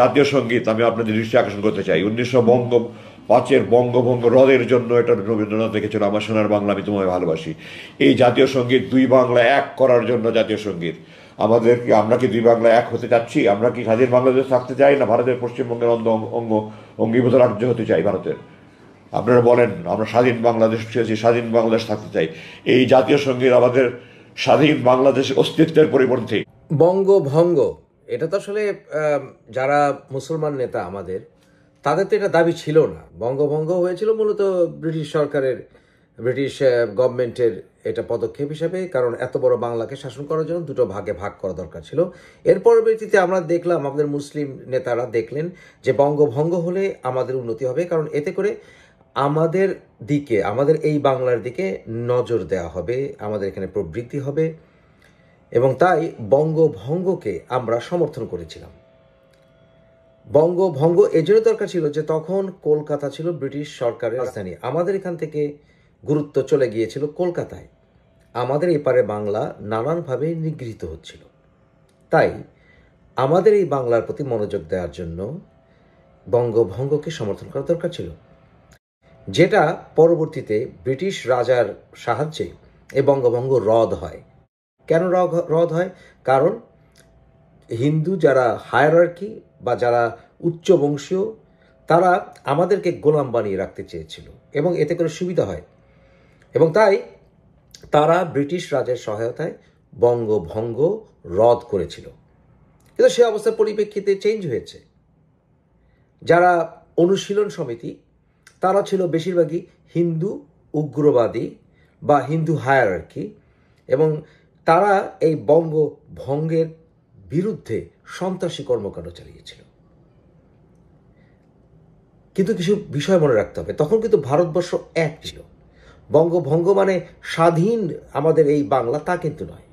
জাতীয় সঙ্গীত আমি আপনাদের দৃষ্টি আকর্ষণ করতে চাই উনিশশো বঙ্গ পাঁচের বঙ্গভঙ্গ হ্রদের জন্য এটা রবীন্দ্রনাথ দেখেছিল আমার সোনার বাংলা আমি তোমায় ভালোবাসি এই জাতীয় সঙ্গীত দুই বাংলা এক করার জন্য জাতীয় সঙ্গীত আমাদের কি আমরা কি দুই বাংলা এক হতে চাচ্ছি আমরা কি স্বাধীন বাংলাদেশ থাকতে চাই না ভারতের পশ্চিমবঙ্গের অন্ধ অঙ্গ অঙ্গীভূত রাজ্য হতে চাই ভারতের আপনারা বলেন আমরা স্বাধীন বাংলাদেশ চেয়েছি স্বাধীন বাংলাদেশ থাকতে চাই এই জাতীয় সঙ্গীত আমাদের স্বাধীন বাংলাদেশ অস্তিত্বের পরিপন্থী বঙ্গভঙ্গ এটা তো আসলে যারা মুসলমান নেতা আমাদের তাদের তো এটা দাবি ছিল না বঙ্গভঙ্গ হয়েছিল মূলত ব্রিটিশ সরকারের ব্রিটিশ গভর্নমেন্টের এটা পদক্ষেপ হিসাবে কারণ এত বড় বাংলাকে শাসন করার জন্য দুটো ভাগে ভাগ করা দরকার ছিল এর পরবর্তীতে আমরা দেখলাম আমাদের মুসলিম নেতারা দেখলেন যে বঙ্গভঙ্গ হলে আমাদের উন্নতি হবে কারণ এতে করে আমাদের দিকে আমাদের এই বাংলার দিকে নজর দেওয়া হবে আমাদের এখানে প্রবৃত্তি হবে এবং তাই বঙ্গভঙ্গকে আমরা সমর্থন করেছিলাম বঙ্গভঙ্গ এজন্য দরকার ছিল যে তখন কলকাতা ছিল ব্রিটিশ সরকারের রাজধানী আমাদের এখান থেকে গুরুত্ব চলে গিয়েছিল কলকাতায় আমাদের এপারে বাংলা নানানভাবে নিগৃহীত হচ্ছিল তাই আমাদের এই বাংলার প্রতি মনোযোগ দেওয়ার জন্য বঙ্গভঙ্গকে সমর্থন করা দরকার ছিল যেটা পরবর্তীতে ব্রিটিশ রাজার সাহায্যে এ বঙ্গভঙ্গ রদ হয় কেন হ্রদ হয় কারণ হিন্দু যারা হায়ারার্কি বা যারা উচ্চ বংশীয় তারা আমাদেরকে গোলাম বানিয়ে রাখতে চেয়েছিল এবং এতে করে সুবিধা হয় এবং তাই তারা ব্রিটিশ রাজের সহায়তায় বঙ্গভঙ্গ রদ করেছিল কিন্তু সে অবস্থার পরিপ্রেক্ষিতে চেঞ্জ হয়েছে যারা অনুশীলন সমিতি তারা ছিল বেশিরভাগই হিন্দু উগ্রবাদী বা হিন্দু হায়ারার্কি এবং তারা এই বঙ্গ ভঙ্গের বিরুদ্ধে সন্ত্রাসী কর্মকাণ্ড চালিয়েছিল কিন্তু কিছু বিষয় মনে রাখতে হবে তখন কিন্তু ভারতবর্ষ এক ছিল বঙ্গভঙ্গ মানে স্বাধীন আমাদের এই বাংলা তা কিন্তু নয়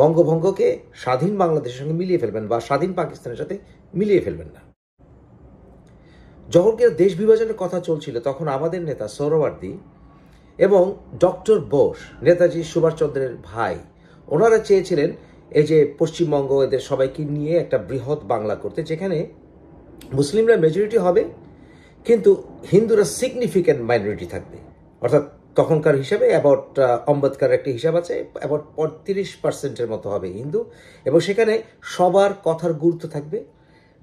বঙ্গভঙ্গকে স্বাধীন বাংলাদেশের সঙ্গে মিলিয়ে ফেলবেন বা স্বাধীন পাকিস্তানের সাথে মিলিয়ে ফেলবেন না যখন কিনা দেশ বিভাজনের কথা চলছিল তখন আমাদের নেতা সৌরবার্দী এবং ডক্টর বোস নেতাজি সুভাষচন্দ্রের ভাই ওনারা চেয়েছিলেন এই যে পশ্চিমবঙ্গ এদের সবাইকে নিয়ে একটা বৃহৎ বাংলা করতে যেখানে মুসলিমরা মেজরিটি হবে কিন্তু হিন্দুরা সিগনিফিক্যান্ট মাইনরিটি থাকবে অর্থাৎ তখনকার হিসাবে অ্যাবাউট আম্বেদকার একটা হিসাব আছে অ্যাবাউট পঁয়ত্রিশ পার্সেন্টের মতো হবে হিন্দু এবং সেখানে সবার কথার গুরুত্ব থাকবে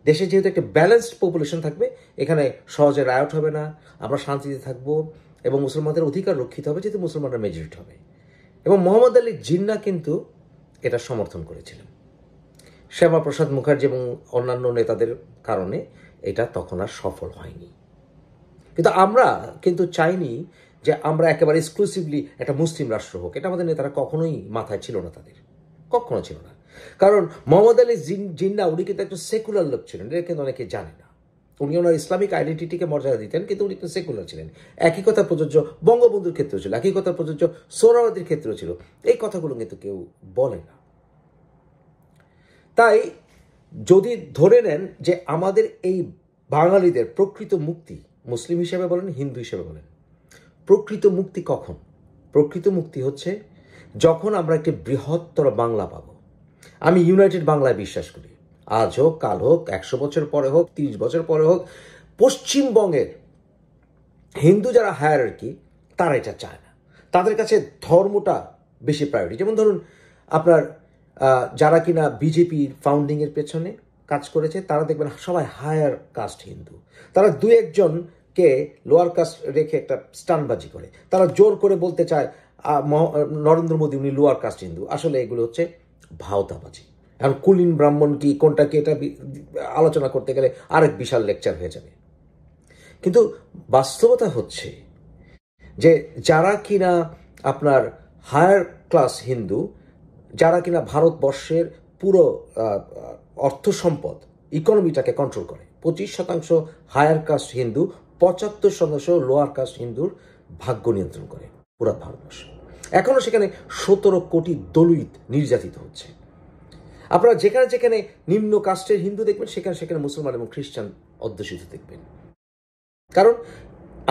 দেশে যেহেতু একটা ব্যালেন্সড পপুলেশন থাকবে এখানে সহজে রায়ট হবে না আমরা শান্তিতে থাকবো এবং মুসলমানদের অধিকার রক্ষিত হবে যেহেতু মুসলমানরা মেজরিট হবে এবং মোহাম্মদ আলী জিন্না কিন্তু এটা সমর্থন করেছিলেন শ্যামাপ্রসাদ মুখার্জি এবং অন্যান্য নেতাদের কারণে এটা তখন আর সফল হয়নি কিন্তু আমরা কিন্তু চাইনি যে আমরা একেবারে এক্সক্লুসিভলি একটা মুসলিম রাষ্ট্র হোক এটা আমাদের নেতারা কখনোই মাথায় ছিল না তাদের কখনো ছিল না কারণ মোহাম্মদ আলী জিন্না উনি কিন্তু একজন সেকুলার লোক ছিলেন এটা কিন্তু অনেকে জানে না উনি ওনার ইসলামিক আইডেন্টিটিকে মর্যাদা দিতেন কিন্তু উনি কিন্তু সেকুলার ছিলেন একই কথা প্রযোজ্য বঙ্গবন্ধুর ক্ষেত্রেও ছিল একই কথা প্রযোজ্য সোহরাওয়ার্দির ক্ষেত্রেও ছিল এই কথাগুলো কিন্তু কেউ বলে না তাই যদি ধরে নেন যে আমাদের এই বাঙালিদের প্রকৃত মুক্তি মুসলিম হিসেবে বলেন হিন্দু হিসেবে বলেন প্রকৃত মুক্তি কখন প্রকৃত মুক্তি হচ্ছে যখন আমরা একটি বৃহত্তর বাংলা পাব আমি ইউনাইটেড বাংলায় বিশ্বাস করি আজ হোক কাল হোক একশো বছর পরে হোক তিরিশ বছর পরে হোক পশ্চিমবঙ্গের হিন্দু যারা হায়ার কি তারা এটা চায় না তাদের কাছে ধর্মটা বেশি প্রায়োরিটি যেমন ধরুন আপনার যারা কিনা বিজেপির ফাউন্ডিংয়ের পেছনে কাজ করেছে তারা দেখবেন সবাই হায়ার কাস্ট হিন্দু তারা দু একজনকে লোয়ার কাস্ট রেখে একটা স্টানবাজি করে তারা জোর করে বলতে চায় নরেন্দ্র মোদী উনি লোয়ার কাস্ট হিন্দু আসলে এগুলো হচ্ছে ভাওতাবাজি কারণ কুলীন ব্রাহ্মণ কি কোনটা কি এটা আলোচনা করতে গেলে আরেক বিশাল লেকচার হয়ে যাবে কিন্তু বাস্তবতা হচ্ছে যে যারা কিনা আপনার হায়ার ক্লাস হিন্দু যারা কিনা ভারতবর্ষের পুরো অর্থ সম্পদ ইকোনমিটাকে কন্ট্রোল করে পঁচিশ শতাংশ হায়ার কাস্ট হিন্দু পঁচাত্তর শতাংশ লোয়ার কাস্ট হিন্দুর ভাগ্য নিয়ন্ত্রণ করে পুরা ভারতবর্ষ এখনও সেখানে সতেরো কোটি দলিত নির্যাতিত হচ্ছে আপনারা যেখানে যেখানে নিম্ন কাস্টের হিন্দু দেখবেন সেখানে সেখানে মুসলমান এবং খ্রিস্টান অধ্যুষিত দেখবেন কারণ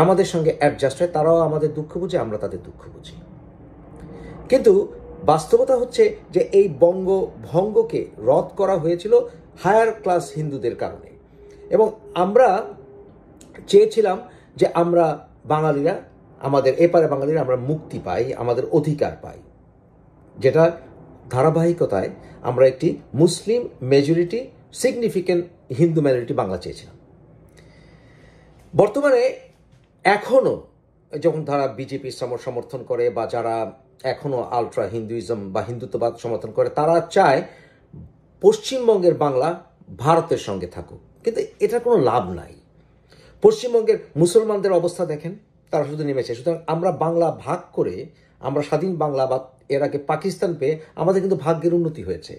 আমাদের সঙ্গে অ্যাডজাস্ট হয় তারাও আমাদের দুঃখ বুঝে আমরা তাদের দুঃখ বুঝি কিন্তু বাস্তবতা হচ্ছে যে এই বঙ্গ ভঙ্গকে রদ করা হয়েছিল হায়ার ক্লাস হিন্দুদের কারণে এবং আমরা চেয়েছিলাম যে আমরা বাঙালিরা আমাদের এপারে বাঙালিরা আমরা মুক্তি পাই আমাদের অধিকার পাই যেটা ধারাবাহিকতায় আমরা একটি মুসলিম majority significant Hindu majority Bangla চেয়েছিলাম বর্তমানে এখনও যখন তারা বিজেপির সমর্থন করে বা যারা এখনও আলট্রা হিন্দুইজম বা হিন্দুত্ববাদ সমর্থন করে তারা চায় পশ্চিমবঙ্গের বাংলা ভারতের সঙ্গে থাকুক কিন্তু এটার কোনো লাভ নাই পশ্চিমবঙ্গের মুসলমানদের অবস্থা দেখেন তারা শুধু নেমেছে সুতরাং আমরা বাংলা ভাগ করে আমরা স্বাধীন বাংলা বা এর আগে পাকিস্তান পেয়ে আমাদের কিন্তু ভাগ্যের উন্নতি হয়েছে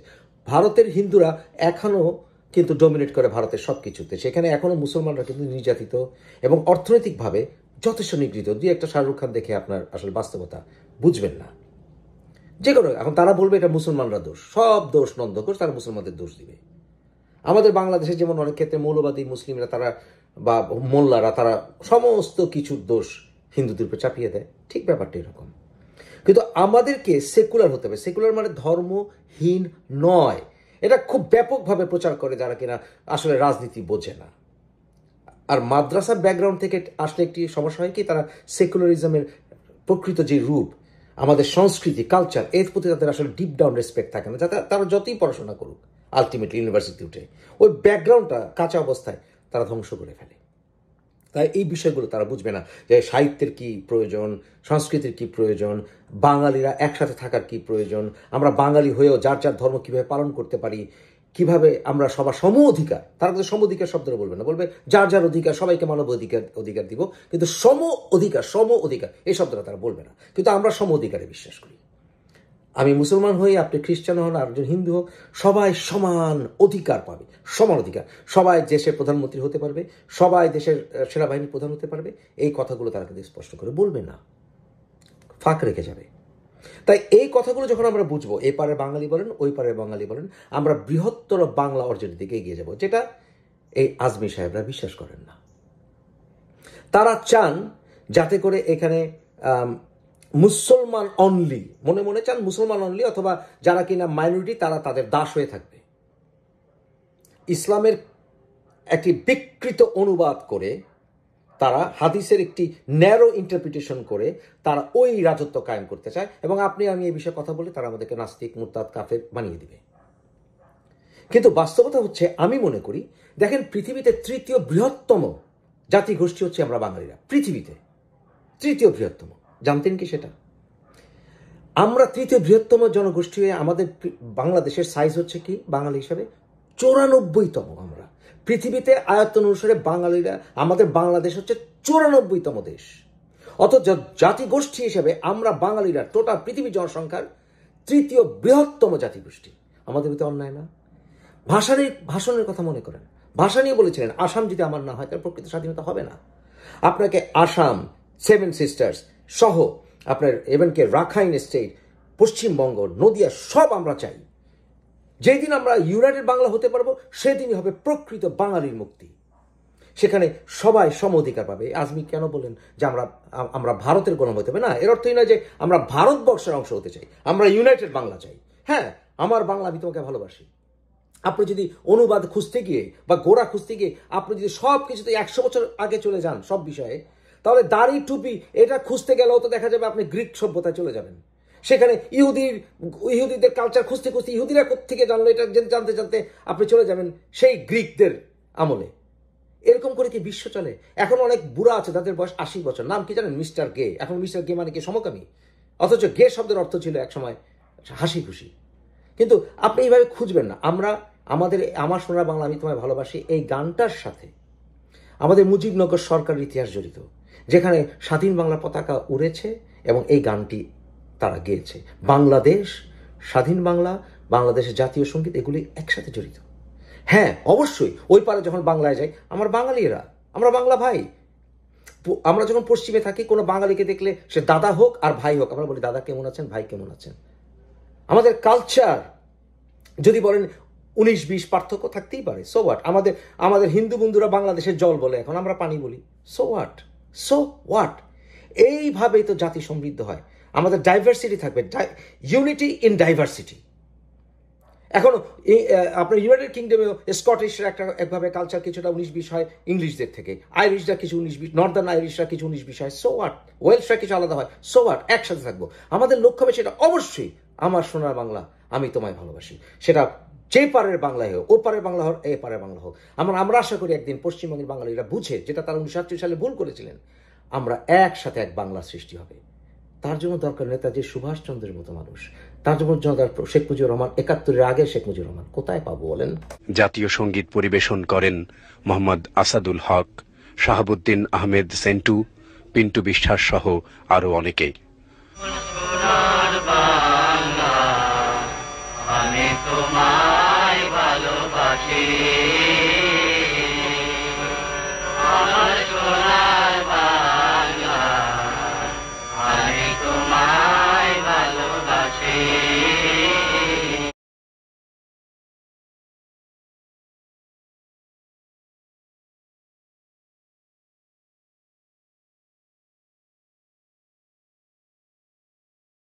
ভারতের হিন্দুরা এখনও কিন্তু ডোমিনেট করে ভারতের সব কিছুতে সেখানে এখনও মুসলমানরা কিন্তু নির্যাতিত এবং অর্থনৈতিকভাবে যথেষ্ট নিগৃহীত দুই একটা শাহরুখ খান দেখে আপনার আসলে বাস্তবতা বুঝবেন না যে কোনো এখন তারা বলবে এটা মুসলমানরা দোষ সব দোষ নন্দ করে তারা মুসলমানদের দোষ দিবে আমাদের বাংলাদেশে যেমন অনেক ক্ষেত্রে মৌলবাদী মুসলিমরা তারা বা মোল্লারা তারা সমস্ত কিছুর দোষ হিন্দুদের উপর চাপিয়ে দেয় ঠিক ব্যাপারটা এরকম কিন্তু আমাদেরকে সেকুলার হতে হবে সেকুলার মানে ধর্মহীন নয় এটা খুব ব্যাপকভাবে প্রচার করে যারা কিনা আসলে রাজনীতি বোঝে না আর মাদ্রাসা ব্যাকগ্রাউন্ড থেকে আসলে একটি সমস্যা হয় কি তারা সেকুলারিজমের প্রকৃত যে রূপ আমাদের সংস্কৃতি কালচার এর প্রতি তাদের আসলে ডিপ ডাউন রেসপেক্ট থাকে না যাতে তারা যতই পড়াশোনা করুক আলটিমেটলি ইউনিভার্সিটি উঠে ওই ব্যাকগ্রাউন্ডটা কাঁচা অবস্থায় তারা ধ্বংস করে ফেলে তাই এই বিষয়গুলো তারা বুঝবে না যে সাহিত্যের কি প্রয়োজন সংস্কৃতির কি প্রয়োজন বাঙালিরা একসাথে থাকার কি প্রয়োজন আমরা বাঙালি হয়েও যার যার ধর্ম কীভাবে পালন করতে পারি কিভাবে আমরা সবার সম অধিকার তারা কিন্তু সম অধিকার শব্দটা বলবে না বলবে যার যার অধিকার সবাইকে মানব অধিকার অধিকার দিব কিন্তু সম অধিকার সম অধিকার এই শব্দটা তারা বলবে না কিন্তু আমরা সম অধিকারে বিশ্বাস করি আমি মুসলমান হই আপনি খ্রিস্টান হন আর একজন হিন্দু হোক সবাই সমান অধিকার পাবে সমান অধিকার সবাই দেশের প্রধানমন্ত্রী হতে পারবে সবাই দেশের সেনাবাহিনীর প্রধান হতে পারবে এই কথাগুলো তারা কিন্তু স্পষ্ট করে বলবে না ফাঁক রেখে যাবে তাই এই কথাগুলো যখন আমরা বুঝবো এ পারের বাঙালি বলেন ওই পারের বাঙালি বলেন আমরা বৃহত্তর বাংলা অর্জনের দিকে এগিয়ে যাব যেটা এই আজমি সাহেবরা বিশ্বাস করেন না তারা চান যাতে করে এখানে মুসলমান অনলি মনে মনে চান মুসলমান অনলি অথবা যারা কিনা মাইনরিটি তারা তাদের দাস হয়ে থাকবে ইসলামের একটি বিকৃত অনুবাদ করে তারা হাদিসের একটি ন্যারো ইন্টারপ্রিটেশন করে তারা ওই রাজত্ব কায়েম করতে চায় এবং আপনি আমি এই বিষয়ে কথা বলে তারা আমাদেরকে নাস্তিক মুরতাদ কাফে বানিয়ে দিবে কিন্তু বাস্তবতা হচ্ছে আমি মনে করি দেখেন পৃথিবীতে তৃতীয় বৃহত্তম জাতি গোষ্ঠী হচ্ছে আমরা বাঙালিরা পৃথিবীতে তৃতীয় বৃহত্তম জানতেন কি সেটা আমরা তৃতীয় বৃহত্তম জনগোষ্ঠী হয়ে আমাদের বাংলাদেশের সাইজ হচ্ছে কি বাঙালি হিসাবে চৌরানব্বইতম আমরা পৃথিবীতে আয়তন অনুসারে বাঙালিরা আমাদের বাংলাদেশ হচ্ছে চৌরানব্বইতম দেশ অথচ জাতিগোষ্ঠী হিসেবে আমরা বাঙালিরা টোটাল পৃথিবী জনসংখ্যার তৃতীয় বৃহত্তম জাতিগোষ্ঠী আমাদের ভিতরে অন্যায় না ভাষার ভাষণের কথা মনে করেন ভাষা নিয়ে বলেছিলেন আসাম যদি আমার না হয় তার প্রকৃত স্বাধীনতা হবে না আপনাকে আসাম সেভেন সিস্টার্স সহ আপনার ইভেনকে রাখাইন স্টেট পশ্চিমবঙ্গ নদিয়া সব আমরা চাই যেই দিন আমরা ইউনাইটেড বাংলা হতে পারবো সেদিনই হবে প্রকৃত বাঙালির মুক্তি সেখানে সবাই সম অধিকার পাবে আজমি কেন বলেন যে আমরা আমরা ভারতের গণম হতে হবে না এর অর্থই না যে আমরা ভারতবর্ষের অংশ হতে চাই আমরা ইউনাইটেড বাংলা চাই হ্যাঁ আমার বাংলা আমি তোমাকে ভালোবাসি আপনি যদি অনুবাদ খুঁজতে গিয়ে বা গোড়া খুঁজতে গিয়ে আপনি যদি সব কিছুতে একশো বছর আগে চলে যান সব বিষয়ে তাহলে দাড়ি টুপি এটা খুঁজতে গেলেও তো দেখা যাবে আপনি গ্রিক সভ্যতায় চলে যাবেন সেখানে ইহুদির ইহুদিদের কালচার খুঁজতে খুঁজতে ইহুদিরা কোথেকে জানলো এটা জানতে জানতে আপনি চলে যাবেন সেই গ্রিকদের আমলে এরকম করে কি বিশ্ব চলে এখন অনেক বুড়া আছে তাদের বয়স আশি বছর নাম কি জানেন মিস্টার গে এখন মিস্টার গে মানে কি সমকামী অথচ গে শব্দের অর্থ ছিল একসময় হাসি খুশি কিন্তু আপনি এইভাবে খুঁজবেন না আমরা আমাদের আমার সোনার বাংলা আমি তোমায় ভালোবাসি এই গানটার সাথে আমাদের মুজিবনগর সরকারের ইতিহাস জড়িত যেখানে স্বাধীন বাংলা পতাকা উড়েছে এবং এই গানটি তারা গেয়েছে বাংলাদেশ স্বাধীন বাংলা বাংলাদেশের জাতীয় সঙ্গীত এগুলি একসাথে জড়িত হ্যাঁ অবশ্যই ওই পারে যখন বাংলায় যাই আমার বাঙালিরা আমরা বাংলা ভাই আমরা যখন পশ্চিমে থাকি কোনো বাঙালিকে দেখলে সে দাদা হোক আর ভাই হোক আমরা বলি দাদা কেমন আছেন ভাই কেমন আছেন আমাদের কালচার যদি বলেন উনিশ বিশ পার্থক্য থাকতেই পারে সো আমাদের আমাদের হিন্দু বন্ধুরা বাংলাদেশের জল বলে এখন আমরা পানি বলি সো সো হোয়াট এইভাবেই তো জাতি সমৃদ্ধ হয় আমাদের ডাইভার্সিটি থাকবে ইউনিটি ইন ডাইভার্সিটি এখন আপনার ইউনাইটেড কিংডমেও স্কটিশের একটা একভাবে কালচার কিছুটা উনিশ বিশ হয় ইংলিশদের থেকে আইরিশরা কিছু উনিশ বিশ নর্দার্ন আইরিশরা কিছু উনিশ বিশ হয় সো হোয়াট ওয়েলসরা কিছু আলাদা হয় সো হোয়াট একসাথে থাকবো আমাদের লক্ষ্য হবে সেটা অবশ্যই আমার সোনার বাংলা আমি তোমায় ভালোবাসি সেটা যেই পারের বাংলায় হোক ও পারের বাংলা হোক এ পারের বাংলা হোক আমরা আমরা আশা করি একদিন পশ্চিমবঙ্গের বাঙালিরা বুঝে যেটা তারা উনিশশো সালে ভুল করেছিলেন আমরা একসাথে এক বাংলা সৃষ্টি হবে তার জন্য দরকার নেতাজি সুভাষচন্দ্রের মতো মানুষ তার জন্য দরকার শেখ মুজিবুর রহমান একাত্তরের আগে শেখ মুজিবুর রহমান কোথায় পাবো বলেন জাতীয় সঙ্গীত পরিবেশন করেন মোহাম্মদ আসাদুল হক শাহাবুদ্দিন আহমেদ সেন্টু পিন্টু বিশ্বাস সহ আরও অনেকে Yeah.